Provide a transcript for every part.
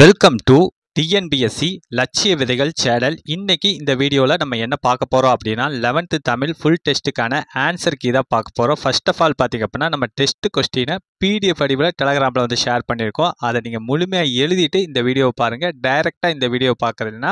welcome to TNPSC லட்சிய விதைகள் channel இன்றைக்கி இந்த வீடியோவில் நம்ம என்ன பார்க்க போகிறோம் அப்படின்னா லெவன்த்து தமிழ் ஃபுல் டெஸ்ட்டுக்கான ஆன்சர் கீதாக பார்க்க போகிறோம் ஃபர்ஸ்ட் ஆஃப் ஆல் பார்த்திங்க அப்படின்னா நம்ம டெஸ்ட் கொஸ்டினை பிடிஎஃப் வடிவில் டெலகிராமில் வந்து ஷேர் பண்ணியிருக்கோம் அதை நீங்கள் முழுமையாக எழுதிட்டு இந்த வீடியோவை பாருங்கள் டைரெக்டாக இந்த வீடியோ பார்க்குறதுனா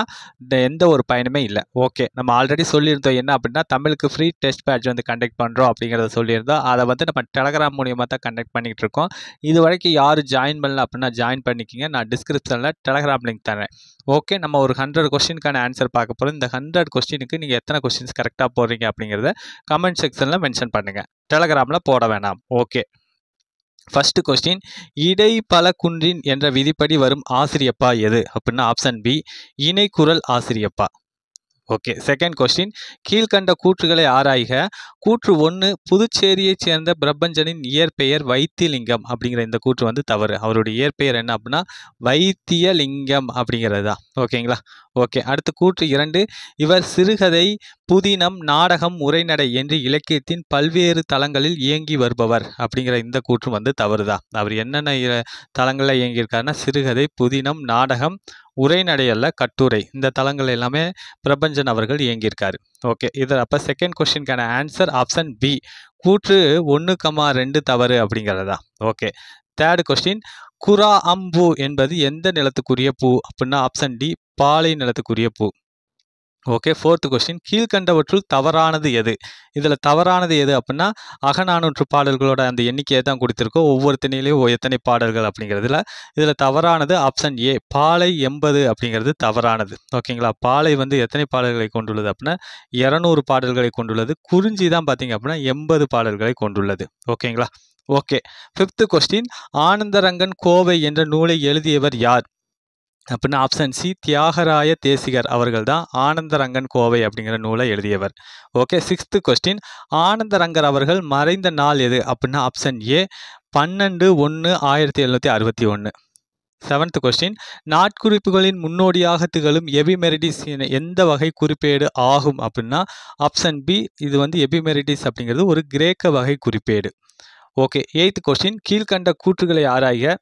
எந்த ஒரு பயனுமே இல்லை ஓகே நம்ம ஆல்ரெடி சொல்லியிருந்தோம் என்ன அப்படின்னா தமிழுக்கு ஃப்ரீ டெஸ்ட் பேட்ச் வந்து கண்டக்ட் பண்ணுறோம் அப்படிங்கிறத சொல்லியிருந்தோம் அதை வந்து நம்ம டெலகிராம் மூலியமாக தான் கண்டக்ட் பண்ணிகிட்டு இருக்கோம் இது வரைக்கும் யார் ஜாயின் பண்ணல அப்படின்னா ஜாயின் பண்ணிக்கிங்க நான் டிஸ்கிரிப்ஷனில் டெலகிராம் லிங்க் தரேன் ஓகே நம்ம ஒரு ஹண்ட்ரட் கொஸ்டினுக்கான ஆன்சர் பார்க்க போகிறோம் இந்த ஹண்ட்ரட் கொஸ்டினுக்கு நீங்கள் எத்தனை கொஸ்டின்ஸ் கரெக்டாக போடுறீங்க அப்படிங்கிறத கமெண்ட் செக்ஷனில் மென்ஷன் பண்ணுங்கள் டெலகிராமில் போட வேணாம் ஓகே ஃபர்ஸ்ட் கொஸ்டின் குன்றின் என்ற விதிப்படி வரும் ஆசிரியப்பா எது அப்படின்னா ஆப்ஷன் பி இணைக்குரல் ஆசிரியப்பா ஓகே செகண்ட் கொஸ்டின் கீழ்கண்ட கூற்றுகளை ஆராய்க கூற்று ஒன்று புதுச்சேரியைச் சேர்ந்த பிரபஞ்சனின் இயற்பெயர் வைத்தியலிங்கம் அப்படிங்கிற இந்த கூற்று வந்து தவறு அவருடைய இயற்பெயர் என்ன அப்படின்னா வைத்தியலிங்கம் அப்படிங்கிறது தான் ஓகேங்களா ஓகே அடுத்து கூற்று இரண்டு இவர் சிறுகதை புதினம் நாடகம் உரைநடை என்று இலக்கியத்தின் பல்வேறு தளங்களில் இயங்கி வருபவர் அப்படிங்கிற இந்த கூற்று வந்து தவறுதான் அவர் என்னென்ன தளங்களில் இயங்கியிருக்காருன்னா சிறுகதை புதினம் நாடகம் உரைநடை அல்ல கட்டுரை இந்த தளங்கள் எல்லாமே பிரபஞ்சன் அவர்கள் இயங்கியிருக்காரு ஓகே இதில் அப்போ செகண்ட் கொஸ்டினுக்கான ஆன்சர் ஆப்ஷன் பி கூற்று ஒன்று கமா ரெண்டு தவறு அப்படிங்கிறதா ஓகே தேர்டு கொஸ்டின் குரா அம்பு என்பது எந்த நிலத்துக்குரிய பூ அப்படின்னா ஆப்ஷன் டி பாலை நிலத்துக்குரிய பூ ஓகே ஃபோர்த் கொஸ்டின் கீழ்கண்டவற்றுள் தவறானது எது இதில் தவறானது எது அப்படின்னா அகநானூற்று பாடல்களோட அந்த எண்ணிக்கையை தான் கொடுத்துருக்கோம் ஒவ்வொரு திணையிலையும் எத்தனை பாடல்கள் அப்படிங்கிறதுல இதில் தவறானது ஆப்ஷன் ஏ பாலை எண்பது அப்படிங்கிறது தவறானது ஓகேங்களா பாலை வந்து எத்தனை பாடல்களை கொண்டுள்ளது அப்படின்னா இரநூறு பாடல்களை கொண்டுள்ளது குறிஞ்சி தான் பார்த்தீங்க அப்படின்னா எண்பது பாடல்களை கொண்டுள்ளது ஓகேங்களா okay fifth question Anandarangan Kovai என்ற நூலை எழுதியவர் யார் அப்படின்னா ஆப்ஷன் சி தியாகராய தேசிகர் அவர்கள் தான் ஆனந்தரங்கன் கோவை அப்படிங்கிற நூலை எழுதியவர் ஓகே சிக்ஸ்த்து கொஸ்டின் ஆனந்தரங்கர் அவர்கள் மறைந்த நாள் எது அப்படின்னா ஆப்ஷன் ஏ பன்னெண்டு ஒன்று ஆயிரத்தி எழுநூற்றி அறுபத்தி ஒன்று செவன்த் கொஸ்டின் நாட்குறிப்புகளின் முன்னோடியாக திகழும் எபிமெரிடிஸ் எந்த வகை குறிப்பேடு ஆகும் அப்படின்னா ஆப்ஷன் பி இது வந்து எபிமெரிடிஸ் அப்படிங்கிறது ஒரு கிரேக்க வகை குறிப்பேடு ஓகே எயித்து கொஸ்டின் கீழ்கண்ட கூற்றுகளை ஆராய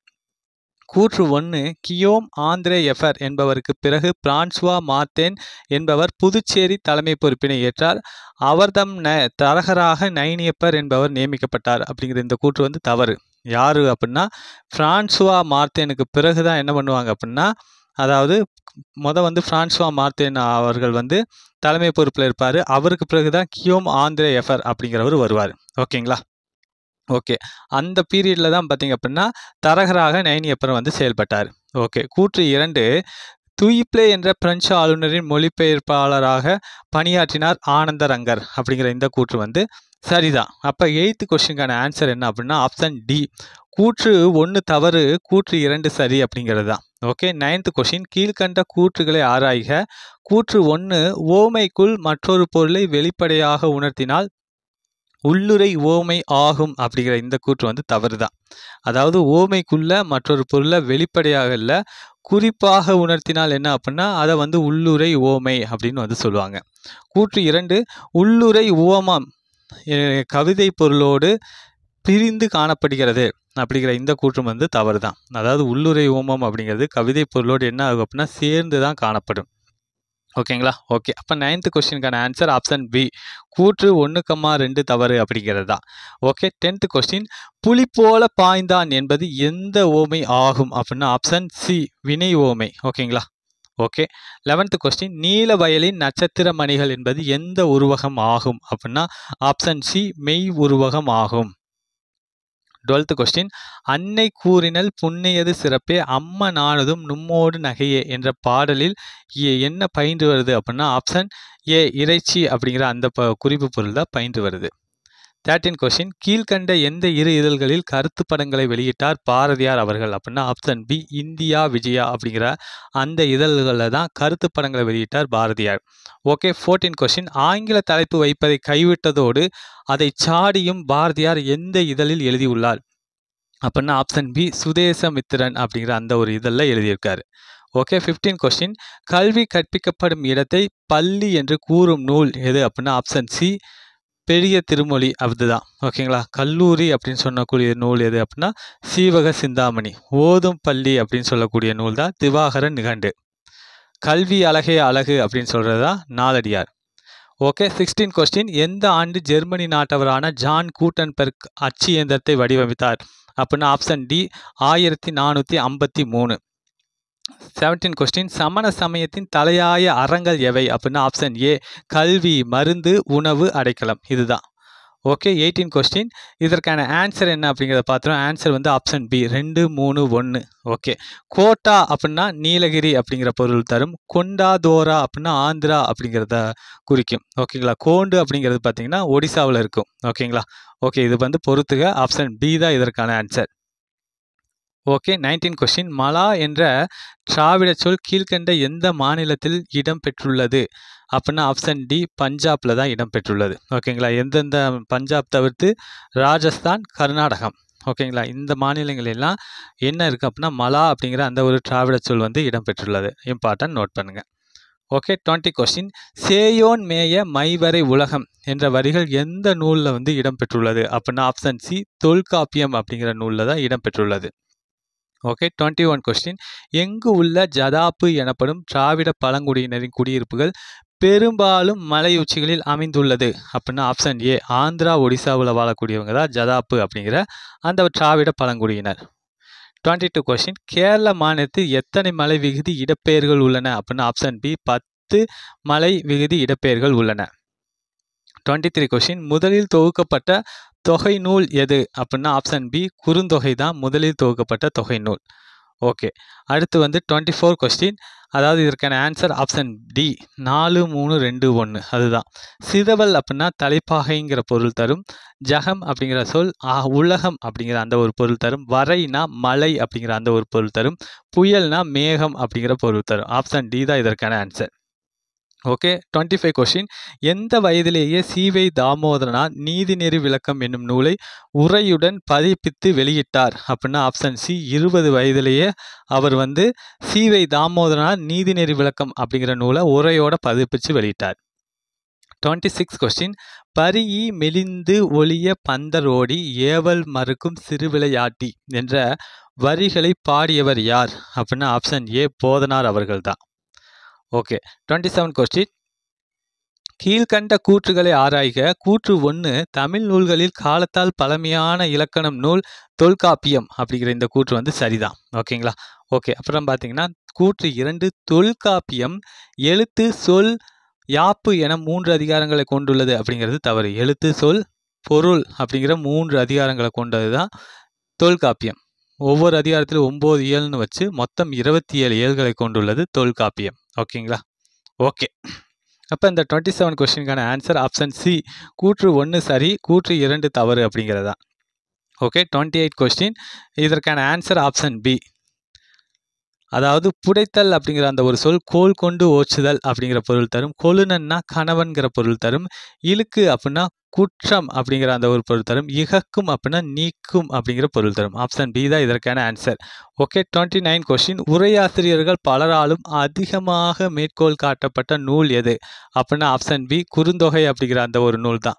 கூற்று ஒன்று கியோம் ஆந்திரே எஃபர் என்பவருக்கு பிறகு பிரான்சுவா மார்த்தேன் என்பவர் புதுச்சேரி தலைமை பொறுப்பினை ஏற்றார் அவர்தம் ந தரகராக நைனியப்பர் என்பவர் நியமிக்கப்பட்டார் அப்படிங்கிற இந்த கூற்று வந்து தவறு யார் அப்படின்னா பிரான்சுவா மார்த்தேனுக்கு பிறகு தான் என்ன பண்ணுவாங்க அப்படின்னா அதாவது மொதல் வந்து பிரான்சுவா மார்த்தேன் அவர்கள் வந்து தலைமை பொறுப்பில் இருப்பார் அவருக்கு பிறகு தான் கியோம் ஆந்திரே எஃபர் அப்படிங்கிறவர் வருவார் ஓகேங்களா ஓகே அந்த பீரியடில் தான் பார்த்திங்க அப்படின்னா தரகராக நைனியப்பர் வந்து செயல்பட்டார் ஓகே கூற்று இரண்டு துயிப்ளே என்ற பிரெஞ்சு ஆளுநரின் மொழிபெயர்ப்பாளராக பணியாற்றினார் ஆனந்தரங்கர் அப்படிங்கிற இந்த கூற்று வந்து சரிதான் அப்போ எயித்து கொஷினுக்கான ஆன்சர் என்ன அப்படின்னா ஆப்ஷன் டி கூற்று ஒன்று தவறு கூற்று இரண்டு சரி அப்படிங்கிறது தான் ஓகே நைன்த் கொஷின் கீழ்கண்ட கூற்றுகளை ஆராய்க கூற்று ஒன்று ஓமைக்குள் மற்றொரு பொருளை வெளிப்படையாக உணர்த்தினால் உள்ளுரை ஓமை ஆகும் அப்படிங்கிற இந்த கூற்று வந்து தவறு தான் அதாவது ஓமைக்குள்ள மற்றொரு பொருளை வெளிப்படையாக இல்லை குறிப்பாக உணர்த்தினால் என்ன அப்படின்னா அதை வந்து உள்ளுரை ஓமை அப்படின்னு வந்து சொல்லுவாங்க கூற்று இரண்டு உள்ளுரை ஓமம் கவிதை பொருளோடு பிரிந்து காணப்படுகிறது அப்படிங்கிற இந்த கூற்றம் வந்து தவறு தான் அதாவது உள்ளுரை ஓமம் அப்படிங்கிறது கவிதை பொருளோடு என்ன ஆகும் அப்படின்னா சேர்ந்து தான் காணப்படும் ஓகேங்களா ஓகே அப்போ நைன்த் கொஸ்டினுக்கான ஆன்சர் ஆப்ஷன் பி கூற்று ஒன்று கம்மா ரெண்டு தவறு அப்படிங்கிறது தான் ஓகே டென்த் கொஸ்டின் புலி போல பாய்ந்தான் என்பது எந்த ஓமை ஆகும் அப்படின்னா ஆப்ஷன் சி வினை ஓமை ஓகேங்களா ஓகே லெவன்த் கொஸ்டின் நீல வயலின் நட்சத்திர மணிகள் என்பது எந்த உருவகம் ஆகும் அப்படின்னா ஆப்ஷன் சி மெய் உருவகம் ஆகும் டுவெல்த் கொஸ்டின் அன்னை கூறினல் புண்ணியது சிறப்பே அம்ம நானதும் நும்மோடு நகையே என்ற பாடலில் என்ன பயின்று வருது அப்படின்னா ஆப்ஷன் ஏ இறைச்சி அப்படிங்கிற அந்த ப குறிப்பு பொருள் தான் பயின்று வருது தேர்ட்டின் கொஸ்டின் கீழ்கண்ட எந்த இரு இதழ்களில் கருத்து படங்களை வெளியிட்டார் பாரதியார் அவர்கள் அப்படின்னா ஆப்ஷன் பி இந்தியா விஜயா அப்படிங்கிற அந்த இதழ்களில் தான் கருத்து படங்களை வெளியிட்டார் பாரதியார் ஓகே ஃபோர்டீன் கொஸ்டின் ஆங்கில தலைப்பு வைப்பதை கைவிட்டதோடு அதை சாடியும் பாரதியார் எந்த இதழில் எழுதியுள்ளார் அப்படின்னா ஆப்ஷன் பி சுதேசமித்திரன் அப்படிங்கிற அந்த ஒரு இதழில் எழுதியிருக்காரு ஓகே ஃபிஃப்டீன் கொஸ்டின் கல்வி கற்பிக்கப்படும் இடத்தை பள்ளி என்று கூறும் நூல் எது அப்படின்னா ஆப்ஷன் சி பெரிய திருமொழி அதுதான் ஓகேங்களா கல்லூரி அப்படின்னு சொல்லக்கூடிய நூல் எது அப்படின்னா சீவக சிந்தாமணி ஓதும் பள்ளி அப்படின்னு சொல்லக்கூடிய நூல் தான் திவாகரன் நிகண்டு கல்வி அழகே அழகு அப்படின்னு சொல்கிறது தான் நாலடியார் ஓகே சிக்ஸ்டீன் கொஸ்டின் எந்த ஆண்டு ஜெர்மனி நாட்டவரான ஜான் கூட்டன்பெர்க் அச்சு இயந்திரத்தை வடிவமைத்தார் அப்படின்னா ஆப்ஷன் டி ஆயிரத்தி நானூற்றி ஐம்பத்தி மூணு செவன்டீன் கொஸ்டின் சமண சமயத்தின் தலையாய அறங்கள் எவை அப்படின்னா ஆப்ஷன் ஏ கல்வி மருந்து உணவு அடைக்கலம் இதுதான் ஓகே எயிட்டீன் கொஸ்டின் இதற்கான ஆன்சர் என்ன அப்படிங்கிறத பார்த்தோம் ஆன்சர் வந்து ஆப்ஷன் பி ரெண்டு மூணு ஒன்று ஓகே கோட்டா அப்படின்னா நீலகிரி அப்படிங்கிற பொருள் தரும் கொண்டாதோரா அப்படின்னா ஆந்திரா அப்படிங்கிறத குறிக்கும் ஓகேங்களா கோண்டு அப்படிங்கிறது பார்த்தீங்கன்னா ஒடிசாவில் இருக்கும் ஓகேங்களா ஓகே இது வந்து பொறுத்துக ஆப்ஷன் பி தான் இதற்கான ஆன்சர் ஓகே நைன்டீன் கொஸ்டின் மலா என்ற திராவிட சொல் கீழ்கண்ட எந்த மாநிலத்தில் இடம்பெற்றுள்ளது அப்படின்னா ஆப்ஷன் டி பஞ்சாபில் தான் இடம்பெற்றுள்ளது ஓகேங்களா எந்தெந்த பஞ்சாப் தவிர்த்து ராஜஸ்தான் கர்நாடகம் ஓகேங்களா இந்த மாநிலங்கள் எல்லாம் என்ன இருக்குது அப்படின்னா மலா அப்படிங்கிற அந்த ஒரு திராவிட சொல் வந்து இடம்பெற்றுள்ளது இம்பார்ட்டன்ட் நோட் பண்ணுங்கள் ஓகே டுவெண்ட்டி கொஸ்டின் சேயோன் மேய மைவரை உலகம் என்ற வரிகள் எந்த நூலில் வந்து இடம்பெற்றுள்ளது அப்படின்னா ஆப்ஷன் சி தொல்காப்பியம் அப்படிங்கிற நூலில் தான் இடம்பெற்றுள்ளது ஓகே டுவெண்ட்டி ஒன் கொஸ்டின் எங்கு உள்ள ஜதாப்பு எனப்படும் திராவிட பழங்குடியினரின் குடியிருப்புகள் பெரும்பாலும் மலை உச்சிகளில் அமைந்துள்ளது அப்படின்னா ஆப்ஷன் ஏ ஆந்திரா ஒடிசாவில் வாழக்கூடியவங்க தான் ஜதாப்பு அப்படிங்கிற அந்த திராவிட பழங்குடியினர் டுவெண்ட்டி டூ கொஸ்டின் கேரள மாநிலத்தில் எத்தனை மலை விகுதி இடப்பெயர்கள் உள்ளன அப்படின்னா ஆப்ஷன் பி பத்து மலை விகுதி இடப்பெயர்கள் உள்ளன டுவெண்ட்டி த்ரீ கொஸ்டின் முதலில் தொகுக்கப்பட்ட தொகை நூல் எது அப்படின்னா ஆப்ஷன் பி குறுந்தொகை தான் முதலில் தொகுக்கப்பட்ட தொகை நூல் ஓகே அடுத்து வந்து டுவெண்ட்டி ஃபோர் கொஸ்டின் அதாவது இதற்கான ஆன்சர் ஆப்ஷன் டி நாலு மூணு ரெண்டு ஒன்று அதுதான் சிதவல் அப்படின்னா தலைப்பாகைங்கிற பொருள் தரும் ஜகம் அப்படிங்கிற சொல் உலகம் அப்படிங்கிற அந்த ஒரு பொருள் தரும் வரைனா மலை அப்படிங்கிற அந்த ஒரு பொருள் தரும் புயல்னா மேகம் அப்படிங்கிற பொருள் தரும் ஆப்ஷன் டி தான் இதற்கான answer okay twenty five question எந்த வயதிலேயே சிவை நீதி நெறி விளக்கம் என்னும் நூலை உரையுடன் பதிப்பித்து வெளியிட்டார் அப்படின்னா ஆப்ஷன் சி இருபது வயதிலேயே அவர் வந்து சிவை நீதி நெறி விளக்கம் அப்படிங்கிற நூலை உரையோட பதிப்பித்து வெளியிட்டார் டுவெண்ட்டி சிக்ஸ் கொஸ்டின் பரியி மெலிந்து ஒளிய பந்தரோடி ஏவல் மறுக்கும் சிறுவிளையாட்டி என்ற வரிகளை பாடியவர் யார் அப்படின்னா ஆப்ஷன் ஏ போதனார் அவர்கள்தான் ஓகே டுவெண்ட்டி செவன் கொஸ்டின் கீழ்கண்ட கூற்றுகளை ஆராய்க கூற்று ஒன்று தமிழ் நூல்களில் காலத்தால் பழமையான இலக்கணம் நூல் தொல்காப்பியம் அப்படிங்கிற இந்த கூற்று வந்து சரிதான் ஓகேங்களா ஓகே அப்புறம் பார்த்தீங்கன்னா கூற்று இரண்டு தொல்காப்பியம் எழுத்து சொல் யாப்பு என மூன்று அதிகாரங்களை கொண்டுள்ளது அப்படிங்கிறது தவறு எழுத்து சொல் பொருள் அப்படிங்கிற மூன்று அதிகாரங்களை கொண்டது தான் தொல்காப்பியம் ஒவ்வொரு அதிகாரத்திலும் ஒம்பது இயல்னு வச்சு மொத்தம் இருபத்தி ஏழு இயல்களை கொண்டுள்ளது தொல்காப்பியம் ஓகேங்களா ஓகே அப்போ இந்த டுவெண்ட்டி செவன் கொஸ்டினுக்கான ஆன்சர் ஆப்ஷன் சி கூற்று ஒன்று சரி கூற்று இரண்டு தவறு அப்படிங்கிறதா ஓகே டுவெண்ட்டி எயிட் கொஸ்டின் இதற்கான ஆன்சர் ஆப்ஷன் பி அதாவது புடைத்தல் அப்படிங்கிற அந்த ஒரு சொல் கோல் கொண்டு ஓச்சுதல் அப்படிங்கிற பொருள் தரும் கொழுனன்னா கணவன்கிற பொருள் தரும் இழுக்கு அப்படின்னா குற்றம் அப்படிங்கிற அந்த ஒரு பொருள் தரும் இகக்கும் அப்படின்னா நீக்கும் அப்படிங்கிற பொருள் தரும் ஆப்ஷன் பி தான் இதற்கான answer okay twenty nine question உரையாசிரியர்கள் பலராலும் அதிகமாக மேற்கோள் காட்டப்பட்ட நூல் எது அப்படின்னா ஆப்ஷன் பி குறுந்தொகை அப்படிங்கிற அந்த ஒரு நூல் தான்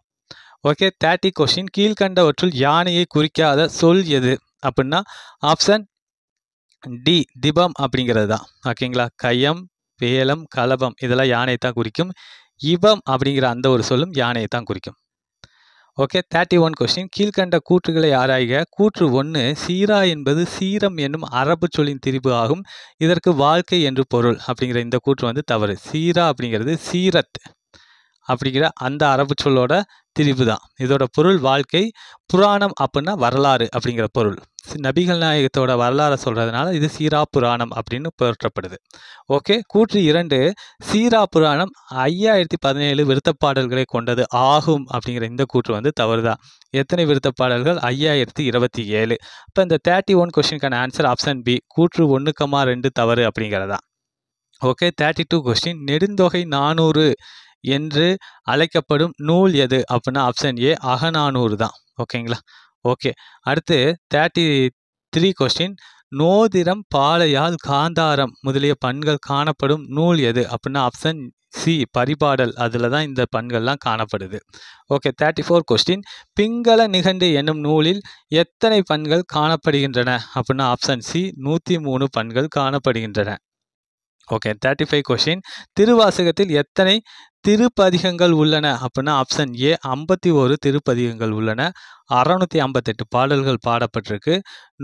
ஓகே தேர்ட்டி கொஸ்டின் கீழ்கண்டவற்றுள் யானையை குறிக்காத சொல் எது அப்படின்னா ஆப்ஷன் டி திபம் அப்படிங்கிறது தான் ஓகேங்களா கையம் வேலம் கலபம் இதெல்லாம் யானையை தான் குறிக்கும் இபம் அப்படிங்கிற அந்த ஒரு சொல்லும் யானையை தான் குறிக்கும் ஓகே தேர்ட்டி ஒன் கொஸ்டின் கீழ்கண்ட கூற்றுகளை ஆராய்க கூற்று ஒன்று சீரா என்பது சீரம் என்னும் அரபு சொல்லின் திரிபு ஆகும் இதற்கு வாழ்க்கை என்று பொருள் அப்படிங்கிற இந்த கூற்று வந்து தவறு சீரா அப்படிங்கிறது சீரத் அப்படிங்கிற அந்த அரபு சொல்லோட திரிவு தான் இதோட பொருள் வாழ்க்கை புராணம் அப்படின்னா வரலாறு அப்படிங்கிற பொருள் நபிகள் நாயகத்தோட வரலாறை சொல்கிறதுனால இது சீரா புராணம் அப்படின்னு போற்றப்படுது ஓகே கூற்று இரண்டு சீரா புராணம் ஐயாயிரத்தி பதினேழு விருத்தப்பாடல்களை கொண்டது ஆகும் அப்படிங்கிற இந்த கூற்று வந்து தவறுதான் எத்தனை விருத்தப்பாடல்கள் ஐயாயிரத்தி இருபத்தி ஏழு இப்போ இந்த தேர்ட்டி ஒன் கொஸ்டினுக்கான ஆன்சர் ஆப்ஷன் பி கூற்று ஒன்றுக்கமாக ரெண்டு தவறு அப்படிங்கிறதான் okay thirty two question Nedunthogai Nanooru என்று அழைக்கப்படும் நூல் எது அப்படின்னா ஆப்ஷன் ஏ அகநானூறு தான் ஓகேங்களா ஓகே அடுத்து தேர்ட்டி த்ரீ கொஸ்டின் நோதிரம் பாலையால் காந்தாரம் முதலிய பண்கள் காணப்படும் நூல் எது அப்படின்னா ஆப்ஷன் சி பரிபாடல் அதில் தான் இந்த பண்கள்லாம் காணப்படுது okay thirty four question Pingala Nigandu என்னும் நூலில் எத்தனை பண்கள் காணப்படுகின்றன அப்படின்னா ஆப்ஷன் சி நூற்றி மூணு பண்கள் காணப்படுகின்றன ஓகே தேர்ட்டி ஃபைவ் கொஷின் திருவாசகத்தில் எத்தனை திருப்பதிகங்கள் உள்ளன அப்படின்னா ஆப்ஷன் ஏ ஐம்பத்தி ஒரு திருப்பதிகங்கள் உள்ளன அறநூற்றி ஐம்பத்தெட்டு பாடல்கள் பாடப்பட்டிருக்கு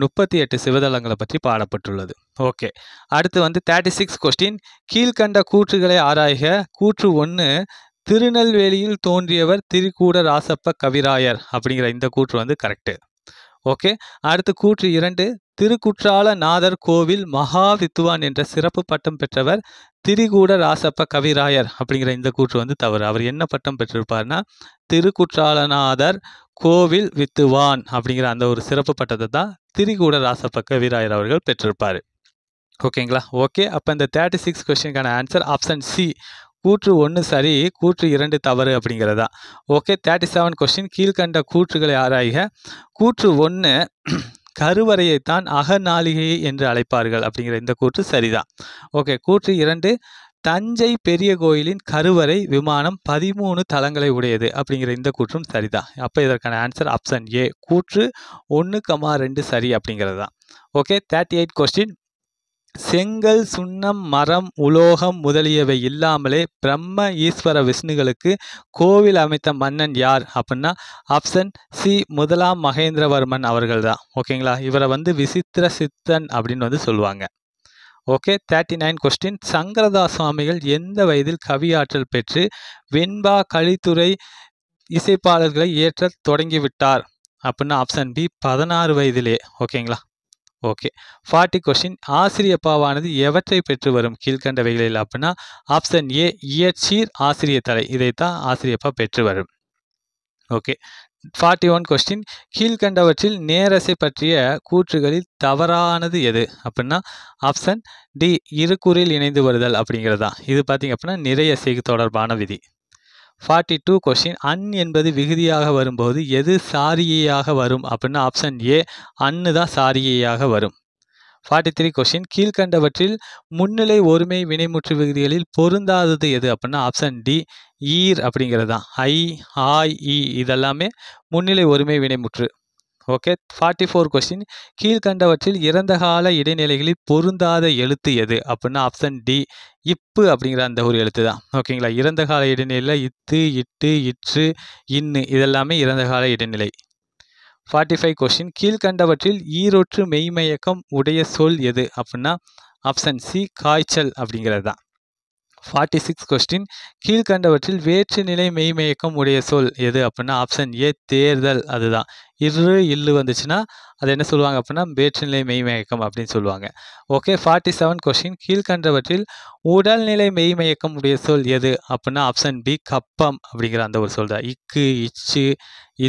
முப்பத்தி எட்டு சிவதளங்களை பற்றி பாடப்பட்டுள்ளது ஓகே அடுத்து வந்து தேர்ட்டி சிக்ஸ் கொஸ்டின் கீழ்கண்ட கூற்றுகளை ஆராய்க கூற்று ஒன்று திருநெல்வேலியில் தோன்றியவர் திருக்கூட ராசப்ப கவிராயர் அப்படிங்கிற இந்த கூற்று வந்து கரெக்டு ஓகே அடுத்து கூற்று இரண்டு திருக்குற்றால நாதர் கோவில் மகா வித்துவான் என்ற சிறப்பு பட்டம் பெற்றவர் திரிகூட ராசப்ப கவிராயர் அப்படிங்கிற இந்த கூற்று வந்து தவறு அவர் என்ன பட்டம் பெற்றிருப்பார்னா திருக்குற்றாலநாதர் கோவில் வித்துவான் அப்படிங்கிற அந்த ஒரு சிறப்பு பட்டத்தை தான் திரிகூட ராசப்ப கவிராயர் அவர்கள் பெற்றிருப்பார் ஓகேங்களா ஓகே அப்போ இந்த தேர்ட்டி சிக்ஸ் கொஸ்டினுக்கான ஆன்சர் ஆப்ஷன் சி கூற்று ஒன்று சரி கூற்று இரண்டு தவறு அப்படிங்கிறதா ஓகே தேர்ட்டி செவன் கொஸ்டின் கீழ்கண்ட கூற்றுகளை ஆராய்க கூற்று ஒன்று கருவறையைத்தான் அகநாளிகை என்று அழைப்பார்கள் அப்படிங்கிற இந்த கூற்று சரிதான் ஓகே கூற்று இரண்டு தஞ்சை பெரிய கோயிலின் கருவறை விமானம் பதிமூணு தளங்களை உடையது அப்படிங்கிற இந்த கூற்றும் சரிதான் அப்போ இதற்கான ஆன்சர் ஆப்ஷன் ஏ கூற்று ஒன்று கமா ரெண்டு சரி அப்படிங்கிறது தான் ஓகே தேர்ட்டி எயிட் கொஸ்டின் செங்கல் சுண்ணம் மரம் உலோகம் முதலியவை இல்லாமலே பிரம்ம ஈஸ்வர விஷ்ணுகளுக்கு கோவில் அமைத்த மன்னன் யார் அப்படின்னா ஆப்ஷன் சி முதலாம் மகேந்திரவர்மன் அவர்கள் தான் ஓகேங்களா இவரை வந்து விசித்திர சித்தன் அப்படின்னு வந்து சொல்லுவாங்க okay thirty nine question Sankaradas Swamigal எந்த வயதில் கவியாற்றல் பெற்று வெண்பா கழித்துறை இசைப்பாளர்களை ஏற்ற தொடங்கிவிட்டார் அப்படின்னா ஆப்ஷன் பி பதினாறு வயதிலே ஓகேங்களா ஓகே ஃபார்ட்டி கொஸ்டின் ஆசிரிய பாவானது எவற்றை பெற்று வரும் கீழ்கண்டவைகளில் அப்படின்னா ஆப்ஷன் ஏ இயற்சீர் ஆசிரிய தலை இதைத்தான் ஆசிரியப்பா பெற்று வரும் ஓகே ஃபார்ட்டி ஒன் கொஸ்டின் கீழ்கண்டவற்றில் நேரசை பற்றிய கூற்றுகளில் தவறானது எது அப்படின்னா ஆப்ஷன் டி இருக்கூறில் இணைந்து வருதல் அப்படிங்கிறது தான் இது பார்த்தீங்க அப்படின்னா நிறைய செய்தி தொடர்பான விதி ஃபார்ட்டி டூ கொஸ்டின் அன் என்பது விகுதியாக வரும்போது எது சாரியாக வரும் அப்படின்னா ஆப்ஷன் ஏ அன்னு தான் சாரியாக வரும் ஃபார்ட்டி த்ரீ கொஸ்டின் கீழ்கண்டவற்றில் முன்னிலை ஒருமை வினைமுற்று விகுதிகளில் பொருந்தாதது எது அப்படின்னா ஆப்ஷன் டி ஈர் அப்படிங்கிறது தான் ஐ ஆய் இ இதெல்லாமே முன்னிலை ஒருமை வினைமுற்று ஓகே ஃபார்ட்டி ஃபோர் கொஸ்டின் கீழ்கண்டவற்றில் இறந்த கால இடைநிலைகளில் பொருந்தாத எழுத்து எது அப்படின்னா ஆப்ஷன் டி இப்பு அப்படிங்கிற அந்த ஒரு எழுத்து தான் ஓகேங்களா இறந்த கால இடைநிலையில் இத்து இட்டு இற்று இன்னு இதெல்லாமே இறந்த கால இடைநிலை ஃபார்ட்டி ஃபைவ் கொஷின் கீழ்கண்டவற்றில் ஈரொற்று மெய்மயக்கம் உடைய சொல் எது அப்படின்னா ஆப்ஷன் சி காய்ச்சல் அப்படிங்கிறது தான் ஃபார்ட்டி சிக்ஸ் கொஸ்டின் கீழ்கண்டவற்றில் வேற்றுநிலை மெய்மயக்கம் உடைய சொல் எது அப்படின்னா ஆப்ஷன் ஏ தேர்தல் அதுதான் இரு இல்லு வந்துச்சுன்னா அது என்ன சொல்லுவாங்க அப்படின்னா வேற்றுநிலை மெய்மயக்கம் அப்படின்னு சொல்லுவாங்க ஓகே ஃபார்ட்டி செவன் கொஸ்டின் கீழ்கண்டவற்றில் உடல்நிலை மெய்மயக்கம் உடைய சொல் எது அப்படின்னா ஆப்ஷன் பி கப்பம் அப்படிங்கிற அந்த ஒரு சொல் தான் இக்கு இச்சு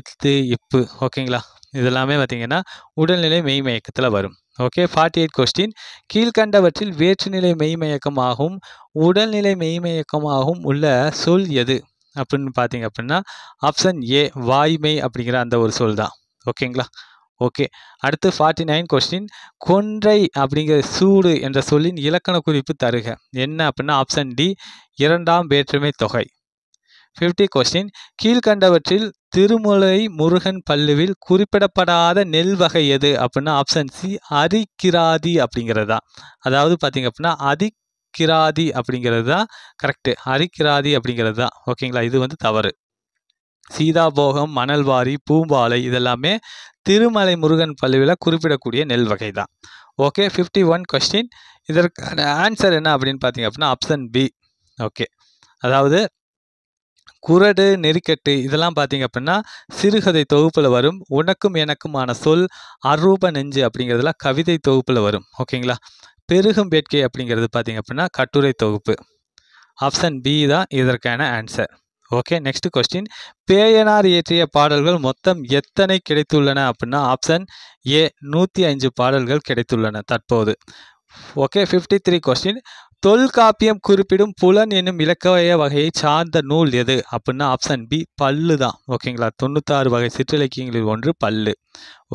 இத்து இப்பு ஓகேங்களா இதெல்லாமே பார்த்தீங்கன்னா உடல்நிலை மெய்மயக்கத்தில் வரும் ஓகே ஃபார்ட்டி எயிட் கொஸ்டின் கீழ்கண்டவற்றில் வேற்றுநிலை மெய்மயக்கமாகவும் உடல்நிலை மெய்மயக்கமாகவும் உள்ள சொல் எது அப்படின்னு பார்த்தீங்க அப்படின்னா ஆப்ஷன் ஏ வாய்மை அப்படிங்கிற அந்த ஒரு சொல் தான் ஓகேங்களா ஓகே அடுத்து ஃபார்ட்டி நைன் கொஸ்டின் கொன்றை அப்படிங்கிற சூடு என்ற சொல்லின் இலக்கண குறிப்பு தருக என்ன அப்படின்னா ஆப்ஷன் டி இரண்டாம் வேற்றுமை தொகை ஃபிஃப்டி கொஸ்டின் கீழ்கண்டவற்றில் திருமுலை முருகன் பல்லுவில் குறிப்பிடப்படாத நெல் வகை எது அப்படின்னா ஆப்ஷன் சி அரிக்கிராதி அப்படிங்கிறது தான் அதாவது பார்த்திங்க அப்படின்னா அதிக்கிராதி அப்படிங்கிறது தான் கரெக்டு அரிக்கிராதி அப்படிங்கிறது தான் ஓகேங்களா இது வந்து தவறு சீதாபோகம் மணல்வாரி பூம்பாலை இதெல்லாமே திருமலை முருகன் பல்லுவில் குறிப்பிடக்கூடிய நெல் வகை தான் ஓகே ஃபிஃப்டி ஒன் கொஸ்டின் இதற்கான ஆன்சர் என்ன அப்படின்னு பார்த்தீங்க அப்படின்னா ஆப்ஷன் பி ஓகே அதாவது குரடு நெறிக்கட்டு இதெல்லாம் பார்த்தீங்க அப்படின்னா சிறுகதை தொகுப்பில் வரும் உனக்கும் எனக்குமான சொல் அரூப நெஞ்சு அப்படிங்கிறதுலாம் கவிதை தொகுப்பில் வரும் ஓகேங்களா பெருகும் வேட்கை அப்படிங்கிறது பார்த்தீங்க அப்படின்னா கட்டுரை தொகுப்பு ஆப்ஷன் பி தான் இதற்கான answer okay next question Peyanar இயற்றிய பாடல்கள் மொத்தம் எத்தனை கிடைத்துள்ளன அப்படின்னா ஆப்ஷன் ஏ நூற்றி அஞ்சு பாடல்கள் கிடைத்துள்ளன தற்போது okay fifty three question Tolkappiyam குறிப்பிடும் புலன் என்னும் இலக்கவைய வகையை சார்ந்த நூல் எது அப்படின்னா ஆப்ஷன் பி பல்லு தான் ஓகேங்களா தொண்ணூத்தாறு வகை சிற்றிலக்கியங்களில் ஒன்று பல்லு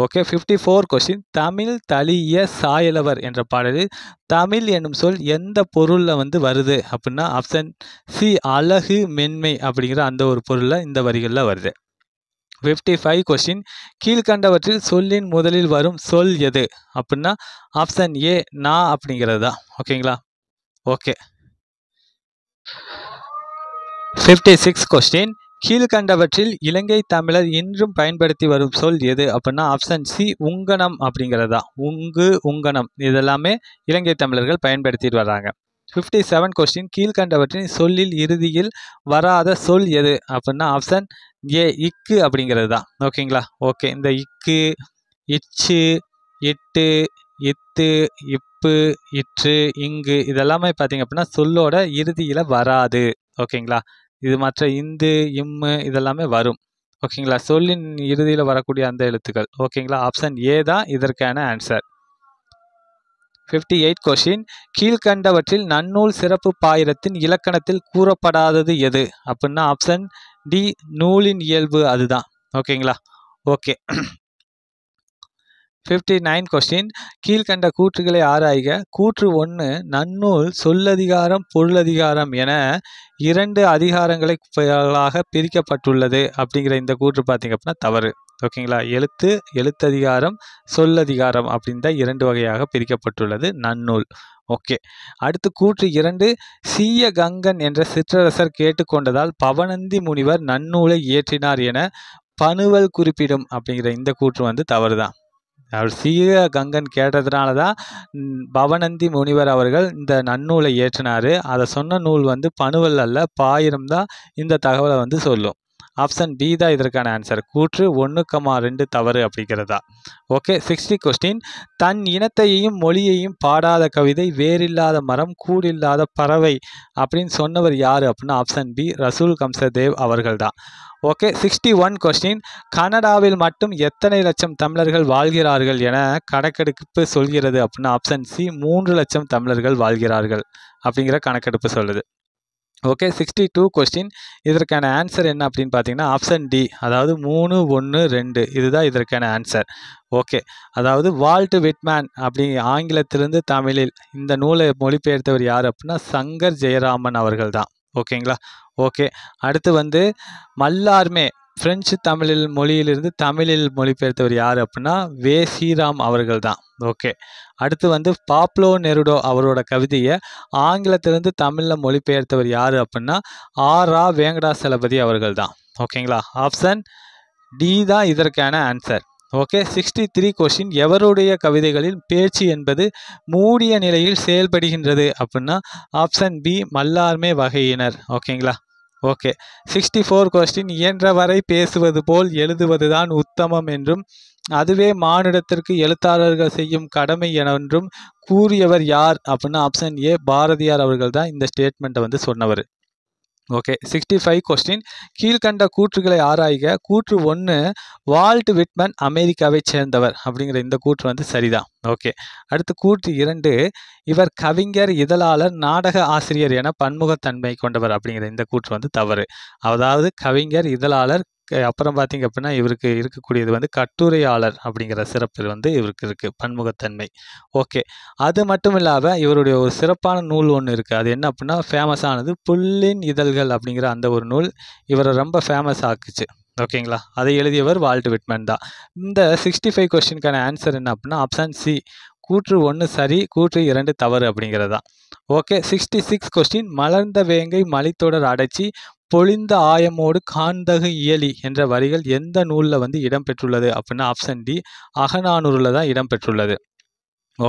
okay fifty four question Tamil தளிய சாயலவர் என்ற பாடலில் தமிழ் என்னும் சொல் எந்த பொருளில் வந்து வருது அப்படின்னா ஆப்ஷன் சி அழகு மென்மை அப்படிங்கிற அந்த ஒரு பொருளில் இந்த வரிகளில் வருது ஃபிஃப்டி ஃபைவ் கொஸ்டின் கீழ்கண்டவற்றில் சொல்லின் முதலில் வரும் சொல் எது அப்படின்னா ஆப்ஷன் ஏ நா அப்படிங்கிறது தான் ஓகேங்களா ஓகே ஃபிஃப்டி சிக்ஸ் கொஸ்டின் கீழ்கண்டவற்றில் இலங்கை தமிழர் இன்றும் பயன்படுத்தி வரும் சொல் எது அப்படின்னா ஆப்ஷன் சி உங்கணம் அப்படிங்கிறதா உங்கு உங்கணம் இதெல்லாமே இலங்கை தமிழர்கள் பயன்படுத்திட்டு வராங்க ஃபிஃப்டி செவன் கொஸ்டின் கீழ்கண்டவற்றின் சொல்லில் இறுதியில் வராத சொல் எது அப்படின்னா ஆப்ஷன் ஏ இக்கு அப்படிங்கிறது தான் ஓகேங்களா ஓகே இந்த இக்கு இச்சு இட்டு இத்து இப் இப்பு இற்று இங்கு இதெல்லாமே பார்த்திங்க அப்படின்னா சொல்லோட இறுதியில் வராது ஓகேங்களா இது மற்ற இந்து இம்மு இதெல்லாமே வரும் ஓகேங்களா சொல்லின் இறுதியில் வரக்கூடிய அந்த எழுத்துக்கள் ஓகேங்களா ஆப்ஷன் ஏ தான் இதற்கான ஆன்சர் ஃபிஃப்டி எயிட் கொஷின் கீழ்கண்டவற்றில் நன்னூல் சிறப்பு பாயிரத்தின் இலக்கணத்தில் கூறப்படாதது எது அப்படின்னா ஆப்ஷன் டி நூலின் இயல்பு அதுதான் ஓகேங்களா ஓகே ஃபிஃப்டி நைன் கொஸ்டின் கீழ்கண்ட கூற்றுகளை ஆராய்க கூற்று ஒன்று நன்னூல் சொல்லதிகாரம் பொருளதிகாரம் என இரண்டு அதிகாரங்களாக பிரிக்கப்பட்டுள்ளது அப்படிங்கிற இந்த கூற்று பார்த்திங்க அப்படின்னா தவறு ஓகேங்களா எழுத்து எழுத்ததிகாரம் சொல்லதிகாரம் அப்படின்ற இரண்டு வகையாக பிரிக்கப்பட்டுள்ளது நன்னூல் ஓகே அடுத்து கூற்று இரண்டு சீய கங்கன் என்ற சிற்றரசர் கேட்டுக்கொண்டதால் பவனந்தி முனிவர் நன்னூலை இயற்றினார் என பனுவல் குறிப்பிடும் அப்படிங்கிற இந்த கூற்று வந்து தவறுதான் அவர் சீக கங்கன் கேட்டதுனால தான் பவனந்தி முனிவர் அவர்கள் இந்த நன்னூலை ஏற்றினார் அதை சொன்ன நூல் வந்து பனுவல் அல்ல பாயிரம் தான் இந்த தகவலை வந்து சொல்லும் ஆப்ஷன் பி தான் இதற்கான ஆன்சர் கூற்று ஒன்று ரெண்டு தவறு அப்படிங்கிறதா ஓகே சிக்ஸ்டி கொஸ்டின் தன் இனத்தையும் மொழியையும் பாடாத கவிதை வேறில்லாத மரம் கூடில்லாத பறவை அப்படின்னு சொன்னவர் யார் அப்படின்னா ஆப்ஷன் பி ரசூல் கம்சதேவ் அவர்கள் தான் ஓகே சிக்ஸ்டி ஒன் கொஸ்டின் கனடாவில் மட்டும் எத்தனை லட்சம் தமிழர்கள் வாழ்கிறார்கள் என கணக்கெடுப்பு சொல்கிறது அப்படின்னா ஆப்ஷன் சி மூன்று லட்சம் தமிழர்கள் வாழ்கிறார்கள் அப்படிங்கிற கணக்கெடுப்பு சொல்லுது ஓகே சிக்ஸ்டி டூ கொஸ்டின் இதற்கான ஆன்சர் என்ன அப்படின்னு பார்த்தீங்கன்னா ஆப்ஷன் டி அதாவது மூணு ஒன்று ரெண்டு இதுதான் இதற்கான ஆன்சர் ஓகே அதாவது வால்ட் விட்மேன் அப்படி ஆங்கிலத்திலிருந்து தமிழில் இந்த நூலை மொழிபெயர்த்தவர் யார் அப்படின்னா சங்கர் ஜெயராமன் அவர்கள் தான் ஓகேங்களா ஓகே அடுத்து வந்து மல்லார்மே ஃப்ரெஞ்சு தமிழில் மொழியிலிருந்து தமிழில் மொழிபெயர்த்தவர் யார் அப்படின்னா வே ஸ்ரீராம் அவர்கள் தான் ஓகே அடுத்து வந்து பாப்லோ நெருடோ அவரோட கவிதையை ஆங்கிலத்திலிருந்து தமிழில் மொழிபெயர்த்தவர் யார் அப்படின்னா ஆர் ஆ வேங்கடாசலபதி அவர்கள் தான் ஓகேங்களா ஆப்ஷன் டி தான் இதற்கான answer okay sixty three question எவருடைய கவிதைகளில் பேச்சு என்பது மூடிய நிலையில் செயல்படுகின்றது அப்படின்னா ஆப்ஷன் பி மல்லார்மே வகையினர் ஓகேங்களா ஓகே சிக்ஸ்டி ஃபோர் கொஸ்டின் இயன்றவரை பேசுவது போல் எழுதுவது தான் உத்தமம் என்றும் அதுவே மானிடத்திற்கு எழுத்தாளர்கள் செய்யும் கடமை என்றும் கூறியவர் யார் அப்படின்னா ஆப்ஷன் ஏ பாரதியார் அவர்கள் தான் இந்த ஸ்டேட்மெண்ட்டை வந்து சொன்னவர் ஓகே சிக்ஸ்டி ஃபைவ் கொஸ்டின் கீழ்கண்ட கூற்றுகளை ஆராய்க கூற்று ஒன்று வால்ட் விட்மன் அமெரிக்காவை சேர்ந்தவர் அப்படிங்கிற இந்த கூற்று வந்து சரிதான் ஓகே அடுத்து கூற்று இரண்டு இவர் கவிஞர் இதழாளர் நாடக ஆசிரியர் என பன்முகத்தன்மை கொண்டவர் அப்படிங்கிற இந்த கூற்று வந்து தவறு அதாவது கவிஞர் இதழாளர் அப்புறம் பார்த்திங்க அப்படின்னா இவருக்கு இருக்கக்கூடியது வந்து கட்டுரையாளர் அப்படிங்கிற சிறப்பு வந்து இவருக்கு இருக்குது பன்முகத்தன்மை ஓகே அது மட்டும் இல்லாமல் இவருடைய ஒரு சிறப்பான நூல் ஒன்று இருக்குது அது என்ன அப்படின்னா ஃபேமஸானது புல்லின் இதழ்கள் அப்படிங்கிற அந்த ஒரு நூல் இவரை ரொம்ப ஃபேமஸ் ஆக்குச்சு ஓகேங்களா அதை எழுதியவர் வால்ட் விட்மேன் தான் இந்த சிக்ஸ்டி ஃபைவ் கொஸ்டினுக்கான ஆன்சர் என்ன அப்படின்னா ஆப்ஷன் சி கூற்று ஒன்று சரி கூற்று இரண்டு தவறு அப்படிங்கிறது தான் ஓகே சிக்ஸ்டி சிக்ஸ் கொஸ்டின் மலர்ந்த வேங்கை மலித்தொடர் அடைச்சி பொழிந்த ஆயமோடு காந்தகு இயலி என்ற வரிகள் எந்த நூலில் வந்து இடம்பெற்றுள்ளது அப்படின்னா ஆப்ஷன் டி அகநானூரில் தான் இடம்பெற்றுள்ளது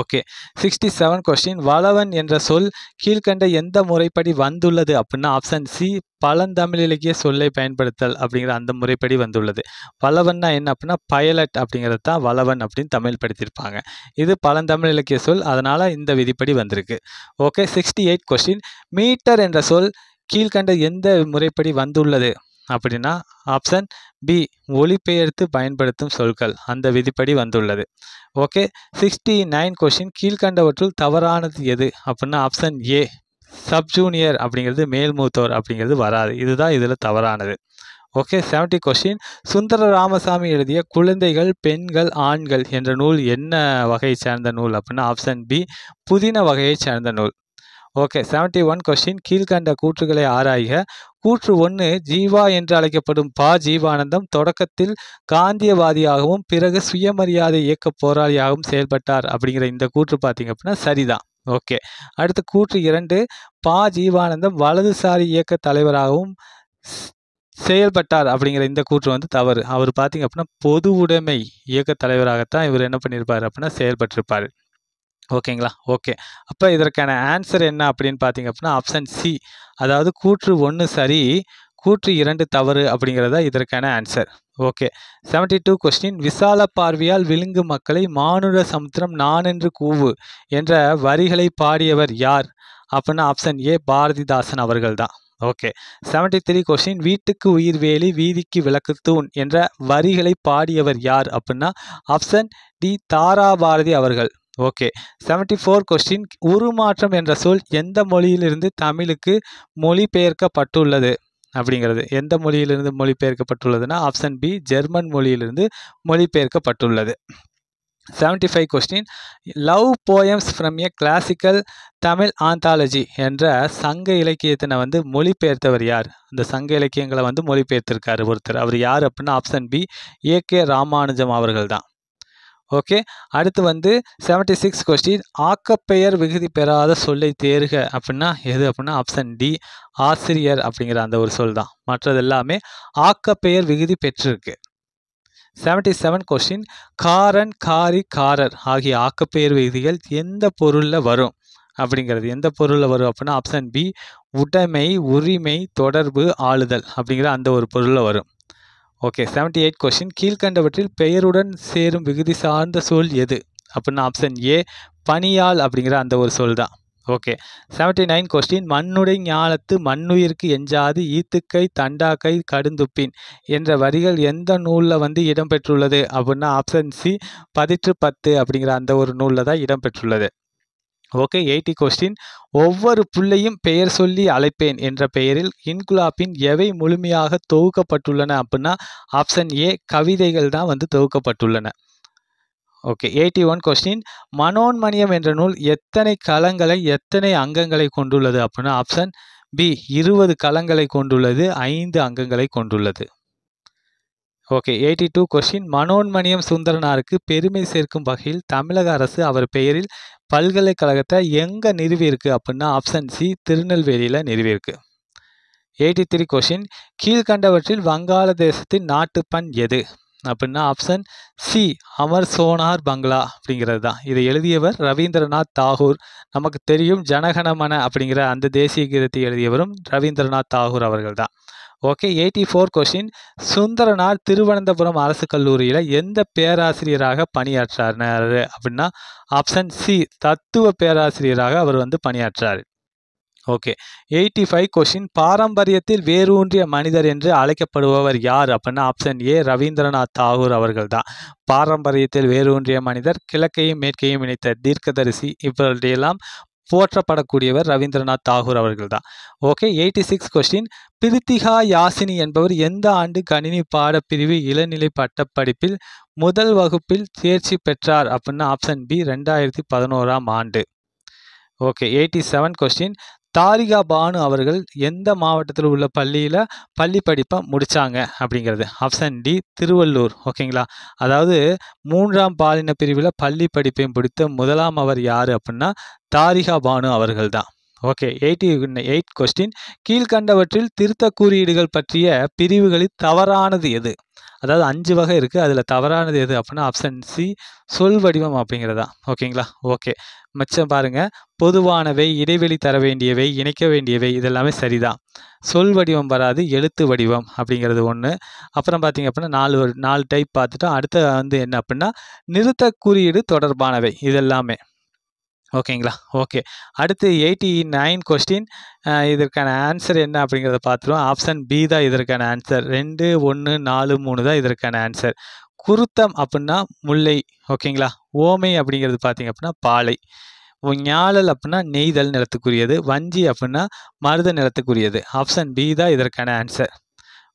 ஓகே சிக்ஸ்டி செவன் கொஸ்டின் வளவன் என்ற சொல் கீழ்கண்ட எந்த முறைப்படி வந்துள்ளது அப்படின்னா ஆப்ஷன் சி பழந்தமிழ் இலக்கிய சொல்லை பயன்படுத்தல் அப்படிங்கிற அந்த முறைப்படி வந்துள்ளது வளவன்னா என்ன அப்படின்னா பயலட் அப்படிங்கிறது தான் வளவன் அப்படின்னு தமிழ் படுத்தியிருப்பாங்க இது பழந்தமிழ் இலக்கிய சொல் அதனால் இந்த விதிப்படி வந்திருக்கு okay sixty eight question metre என்ற சொல் கீழ்கண்ட எந்த முறைப்படி வந்துள்ளது அப்படின்னா ஆப்ஷன் பி ஒளிபெயர்த்து பயன்படுத்தும் சொற்கள் அந்த விதிப்படி வந்துள்ளது ஓகே சிக்ஸ்டி நைன் கொஷின் கீழ்கண்டவற்றுள் தவறானது எது அப்படின்னா ஆப்ஷன் ஏ சப்ஜூனியர் அப்படிங்கிறது மேல்மூத்தோர் அப்படிங்கிறது வராது இதுதான் இதில் தவறானது okay seventy question Sundara Ramasamy எழுதிய குழந்தைகள் பெண்கள் ஆண்கள் என்ற நூல் என்ன வகையை சேர்ந்த நூல் அப்படின்னா ஆப்ஷன் பி புதின வகையை சேர்ந்த நூல் ஓகே செவன்ட்டி ஒன் கொஸ்டின் கீழ்கண்ட கூற்றுகளை ஆராய்க கூற்று ஒன்று ஜீவா என்று அழைக்கப்படும் பா ஜீவானந்தம் தொடக்கத்தில் காந்தியவாதியாகவும் பிறகு சுயமரியாதை இயக்க போராளியாகவும் செயல்பட்டார் அப்படிங்கிற இந்த கூற்று பார்த்தீங்க அப்படின்னா சரிதான் ஓகே அடுத்து கூற்று இரண்டு பா ஜீவானந்தம் வலதுசாரி இயக்க தலைவராகவும் செயல்பட்டார் அப்படிங்கிற இந்த கூற்று வந்து தவறு அவர் பார்த்தீங்க அப்படின்னா பொது உடைமை இயக்க தலைவராகத்தான் இவர் என்ன பண்ணியிருப்பார் அப்படின்னா செயல்பட்டிருப்பார் ஓகேங்களா ஓகே அப்போ இதற்கான ஆன்சர் என்ன அப்படின்னு பார்த்தீங்க அப்படின்னா ஆப்ஷன் சி அதாவது கூற்று ஒன்று சரி கூற்று இரண்டு தவறு அப்படிங்கிறதா இதற்கான answer okay seventy two question விசால பார்வையால் விழுங்கு மக்களை மானுட சமுத்திரம் நான் என்று கூவு என்ற வரிகளை பாடியவர் யார் அப்படின்னா ஆப்ஷன் ஏ பாரதிதாசன் அவர்கள் தான் ஓகே செவன்டி த்ரீ கொஸ்டின் வீட்டுக்கு உயிர் வேலி வீதிக்கு விளக்கு தூண் என்ற வரிகளை பாடியவர் யார் அப்படின்னா ஆப்ஷன் டி தாரா பாரதி அவர்கள் ஓகே செவன்டி ஃபோர் கொஸ்டின் உருமாற்றம் என்ற சொல் எந்த மொழியிலிருந்து தமிழுக்கு மொழிபெயர்க்கப்பட்டுள்ளது அப்படிங்கிறது எந்த மொழியிலிருந்து மொழிபெயர்க்கப்பட்டுள்ளதுன்னா ஆப்ஷன் பி ஜெர்மன் மொழியிலிருந்து மொழிபெயர்க்கப்பட்டுள்ளது seventy five question love poems from a classical Tamil anthology என்ற சங்க இலக்கியத்தினை வந்து மொழிபெயர்த்தவர் யார் இந்த சங்க இலக்கியங்களை வந்து மொழிபெயர்த்திருக்காரு ஒருத்தர் அவர் யார் அப்படின்னா option B A K Ramanujam அவர்கள் தான் ஓகே அடுத்து வந்து செவன்டி சிக்ஸ் கொஸ்டின் ஆக்கப்பெயர் விகுதி பெறாத சொல்லை தேர்க அப்படின்னா எது அப்படின்னா ஆப்ஷன் டி ஆசிரியர் அப்படிங்கிற அந்த ஒரு சொல் தான் மற்றது எல்லாமே ஆக்கப்பெயர் விகுதி பெற்றிருக்கு செவன்டி செவன் கொஸ்டின் காரன் காரி காரர் ஆகிய ஆக்கப்பெயர் விகுதிகள் எந்த பொருளில் வரும் அப்படிங்கிறது எந்த பொருளில் வரும் அப்படின்னா ஆப்ஷன் பி உடைமை உரிமை தொடர்பு ஆளுதல் அப்படிங்கிற அந்த ஒரு பொருளில் வரும் ஓகே செவன்டி எயிட் கொஸ்டின் கீழ்கண்டவற்றில் பெயருடன் சேரும் விகுதி சார்ந்த சொல் எது அப்படின்னா ஆப்ஷன் ஏ பனியால் அப்படிங்கிற அந்த ஒரு சொல் தான் ஓகே செவன்டி நைன் கொஸ்டின் மண்ணுடை ஞானத்து மண்ணுயிர்க்கு எஞ்சாது ஈத்துக்கை தண்டாக்கை கடுந்துப்பின் என்ற வரிகள் எந்த நூலில் வந்து இடம்பெற்றுள்ளது அப்படின்னா ஆப்ஷன் சி பதிற்று பத்து அப்படிங்கிற அந்த ஒரு நூலில் தான் இடம்பெற்றுள்ளது ஓகே எயிட்டி கொஸ்டின் ஒவ்வொரு புள்ளையும் பெயர் சொல்லி அழைப்பேன் என்ற பெயரில் இன்குலாப்பின் எவை முழுமையாக தொகுக்கப்பட்டுள்ளன அப்படின்னா ஆப்ஷன் ஏ கவிதைகள் தான் வந்து தொகுக்கப்பட்டுள்ளன okay eighty one question Manonmaniyam என்ற நூல் எத்தனை களங்களை எத்தனை அங்கங்களை கொண்டுள்ளது அப்படின்னா ஆப்ஷன் பி இருபது களங்களை கொண்டுள்ளது ஐந்து அங்கங்களை கொண்டுள்ளது okay eighty two question Manonmaniyam சுந்தரனாருக்கு பெருமை சேர்க்கும் வகையில் தமிழக அரசு அவர் பெயரில் பல்கலைக்கழகத்தை எங்கே நிறுவியிருக்கு அப்படின்னா ஆப்ஷன் சி திருநெல்வேலியில் நிறுவியிருக்கு எயிட்டி த்ரீ கொஷின் கீழ்கண்டவற்றில் வங்காளதேசத்தின் நாட்டுப்பண் எது அப்படின்னா ஆப்ஷன் சி அமர் சோனார் பங்களா அப்படிங்கிறது தான் இதை எழுதியவர் ரவீந்திரநாத் தாகூர் நமக்கு தெரியும் ஜனகணமன அப்படிங்கிற அந்த தேசிய கீதத்தை எழுதியவரும் ரவீந்திரநாத் தாகூர் அவர்கள் தான் okay eighty four question Sundaranar Thiruvananthapuram அரசு கல்லூரியில் எந்த பேராசிரியராக பணியாற்றினார் அப்படின்னா ஆப்ஷன் சி தத்துவ பேராசிரியராக அவர் வந்து பணியாற்றார் ஓகே எயிட்டி ஃபைவ் கொஷின் பாரம்பரியத்தில் வேரூன்றிய மனிதர் என்று அழைக்கப்படுபவர் யார் அப்படின்னா ஆப்ஷன் ஏ ரவீந்திரநாத் தாகூர் அவர்கள் தான் பாரம்பரியத்தில் வேரூன்றிய மனிதர் கிழக்கையும் மேற்கையும் இணைத்த தீர்க்கதரிசி இவர்களையெல்லாம் போற்றப்படக்கூடியவர் ரவீந்திரநாத் தாகூர் அவர்கள் தான் okay eighty six question Prithika Yashini என்பவர் எந்த ஆண்டு கணினி பாடப்பிரிவு இளநிலை பட்டப்படிப்பில் முதல் வகுப்பில் தேர்ச்சி பெற்றார் அப்படின்னா ஆப்ஷன் பி ரெண்டாயிரத்தி பதினோராம் ஆண்டு ஓகே எயிட்டி செவன் கொஸ்டின் தாரிகா பானு அவர்கள் எந்த மாவட்டத்தில் உள்ள பள்ளியில் பள்ளி படிப்பை முடித்தாங்க அப்படிங்கிறது ஆப்ஷன் டி திருவள்ளூர் ஓகேங்களா அதாவது மூன்றாம் பாலின பிரிவில் பள்ளி படிப்பையும் பிடித்த முதலாம் அவர் யார் அப்படின்னா தாரிகா பானு அவர்கள் தான் ஓகே எயிட்டி எயிட் கொஸ்டின் கீழ்கண்டவற்றில் திருத்த குறியீடுகள் பற்றிய பிரிவுகளில் தவறானது எது அதாவது அஞ்சு வகை இருக்குது அதில் தவறானது எது அப்படின்னா ஆப்ஷன் சி சொல் வடிவம் அப்படிங்கிறதா ஓகேங்களா ஓகே மிச்சம் பாருங்கள் பொதுவானவை இடைவெளி தர வேண்டியவை இணைக்க வேண்டியவை இதெல்லாமே சரிதான் சொல் வடிவம் வராது எழுத்து வடிவம் அப்படிங்கிறது ஒன்று அப்புறம் பார்த்திங்க அப்படின்னா நாலு நாலு டைப் பார்த்துட்டோம் அடுத்த வந்து என்ன அப்படின்னா நிறுத்த குறியீடு தொடர்பானவை இதெல்லாமே ஓகேங்களா ஓகே அடுத்து எயிட்டி நைன் கொஸ்டின் இதற்கான ஆன்சர் என்ன அப்படிங்கிறத பார்த்துருவோம் ஆப்ஷன் பி தான் இதற்கான ஆன்சர் ரெண்டு ஒன்று நாலு மூணு தான் இதற்கான ஆன்சர் குருத்தம் அப்படின்னா முல்லை ஓகேங்களா ஓமை அப்படிங்கிறது பார்த்திங்க அப்படின்னா பாலை ஞாழல் அப்படின்னா நெய்தல் நிலத்துக்குரியது வஞ்சி அப்படின்னா மருத நிலத்துக்குரியது ஆப்ஷன் பி தான் இதற்கான answer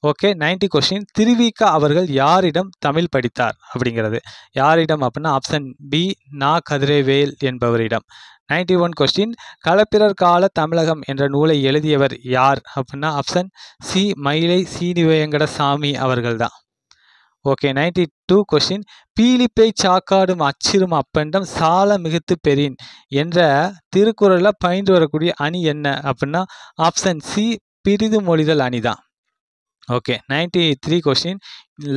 okay ninety question Thiruvika அவர்கள் யாரிடம் தமிழ் படித்தார் அப்படிங்கிறது யாரிடம் அப்படின்னா ஆப்ஷன் பி நா கதிரவேல் என்பவரிடம் நைன்டி ஒன் கொஸ்டின் களப்பிரர் கால தமிழகம் என்ற நூலை எழுதியவர் யார் அப்படின்னா ஆப்ஷன் சி மயிலை சீனிவேங்கடசாமி சாமி அவர்கள்தான் ஓகே நைன்டி டூ கொஸ்டின் பீலிப்பை சாக்காடும் அச்சிரும் அப்பெண்டம் சால மிகுத்து பெறின் என்ற திருக்குறளில் பயின்று வரக்கூடிய அணி என்ன அப்படின்னா ஆப்ஷன் சி பிரிது மொழிதல் அணிதான் ஓகே நைன்டி த்ரீ கொஸ்டின்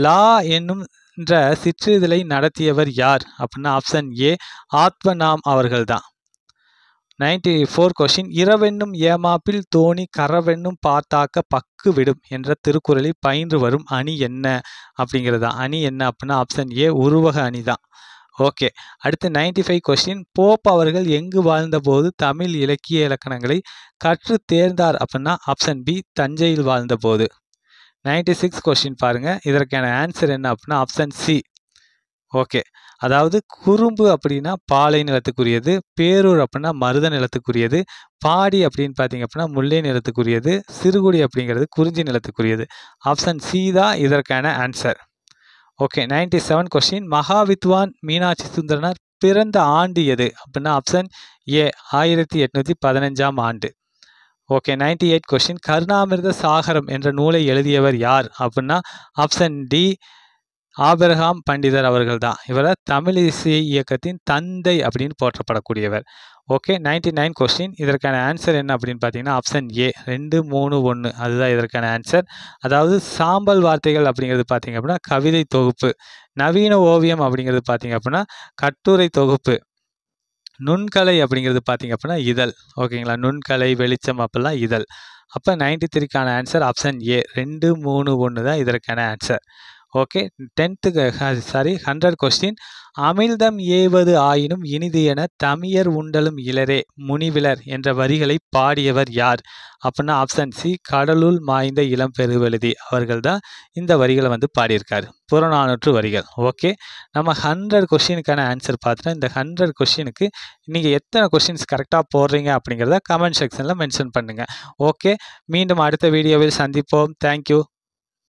லா என்னும் என்ற சிற்றிதழை நடத்தியவர் யார் அப்படின்னா ஆப்ஷன் ஏ ஆத்மநாம் அவர்கள் தான் நைன்டி ஃபோர் கொஸ்டின் இரவென்னும் ஏமாப்பில் தோணி கரவென்னும் பார்த்தாக்க பக்கு விடும் என்ற திருக்குறளில் பயின்று வரும் அணி என்ன அப்படிங்கிறது தான் அணி என்ன அப்படின்னா ஆப்ஷன் ஏ உருவக அணி தான் ஓகே அடுத்து நைன்டி ஃபைவ் கொஸ்டின் போப் அவர்கள் எங்கு வாழ்ந்தபோது தமிழ் இலக்கிய இலக்கணங்களை கற்று தேர்ந்தார் அப்படின்னா ஆப்ஷன் பி தஞ்சையில் வாழ்ந்தபோது நைன்டி சிக்ஸ் கொஷின் பாருங்கள் இதற்கான ஆன்சர் என்ன அப்படின்னா ஆப்ஷன் சி ஓகே அதாவது குறும்பு அப்படின்னா பாலை நிலத்துக்குரியது பேரூர் அப்படின்னா மருத நிலத்துக்குரியது பாடி அப்படின்னு பார்த்தீங்க அப்படின்னா முல்லை நிலத்துக்குரியது சிறுகுடி அப்படிங்கிறது குறிஞ்சி நிலத்துக்குரியது ஆப்ஷன் சி தான் இதற்கான answer okay ninety seven question Mahavidwan Meenakshi Sundaranar பிறந்த ஆண்டு எது அப்படின்னா ஆப்ஷன் ஏ ஆயிரத்தி எட்நூற்றி பதினஞ்சாம் ஆண்டு okay ninety eight question Karunamirtha Sagaram என்ற நூலை எழுதியவர் யார் அப்படின்னா ஆப்ஷன் டி ஆபிரகாம் பண்டிதர் அவர்கள் தான் இவரை தமிழ் இசை இயக்கத்தின் தந்தை அப்படின்னு போற்றப்படக்கூடியவர் ஓகே நைன்டி நைன் கொஸ்டின் இதற்கான ஆன்சர் என்ன அப்படின்னு பார்த்தீங்கன்னா ஆப்ஷன் ஏ ரெண்டு மூணு ஒன்று அதுதான் இதற்கான ஆன்சர் அதாவது சாம்பல் வார்த்தைகள் அப்படிங்கிறது பார்த்தீங்க அப்படின்னா கவிதை தொகுப்பு நவீன ஓவியம் அப்படிங்கிறது பார்த்தீங்க அப்படின்னா கட்டுரை தொகுப்பு நுண்கலை அப்படிங்கிறது பார்த்திங்க அப்படின்னா இதழ் ஓகேங்களா நுண்கலை வெளிச்சம் அப்படிலாம் இதழ் அப்போ நைன்டி த்ரீக்கான ஆன்சர் ஆப்ஷன் ஏ ரெண்டு மூணு ஒன்று தான் இதற்கான ஆன்சர் ஓகே டென்த்துக்கு சாரி ஹண்ட்ரட் கொஸ்டின் அமிழ்தம் ஏவது ஆயினும் இனிது என தமியர் உண்டலும் இளரே முனிவிலர் என்ற வரிகளை பாடியவர் யார் அப்படின்னா ஆப்ஷன் சி கடலுள் மாய்ந்த இளம் பெருவெழுதி அவர்கள் தான் இந்த வரிகளை வந்து பாடியிருக்காரு புறநானூற்று வரிகள் ஓகே நம்ம ஹண்ட்ரட் கொஷினுக்கான ஆன்சர் பார்த்தோன்னா இந்த ஹண்ட்ரட் கொஷினுக்கு நீங்கள் எத்தனை கொஷின்ஸ் கரெக்டாக போடுறீங்க அப்படிங்கிறத கமெண்ட் செக்ஷனில் மென்ஷன் பண்ணுங்கள் ஓகே மீண்டும் அடுத்த வீடியோவில் சந்திப்போம் தேங்க்யூ